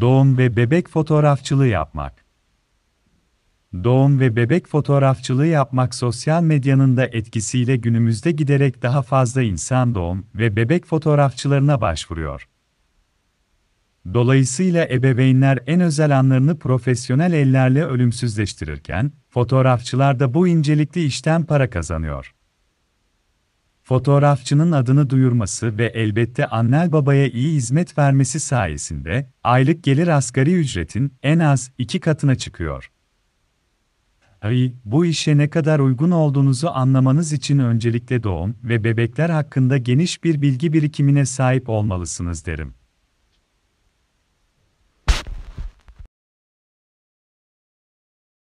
Doğum ve bebek fotoğrafçılığı yapmak. Doğum ve bebek fotoğrafçılığı yapmak sosyal medyanın da etkisiyle günümüzde giderek daha fazla insan doğum ve bebek fotoğrafçılarına başvuruyor. Dolayısıyla ebeveynler en özel anlarını profesyonel ellerle ölümsüzleştirirken, fotoğrafçılar da bu incelikli işten para kazanıyor fotoğrafçının adını duyurması ve elbette Annel Baba'ya iyi hizmet vermesi sayesinde, aylık gelir asgari ücretin en az iki katına çıkıyor. Ay, bu işe ne kadar uygun olduğunuzu anlamanız için öncelikle doğum ve bebekler hakkında geniş bir bilgi birikimine sahip olmalısınız derim.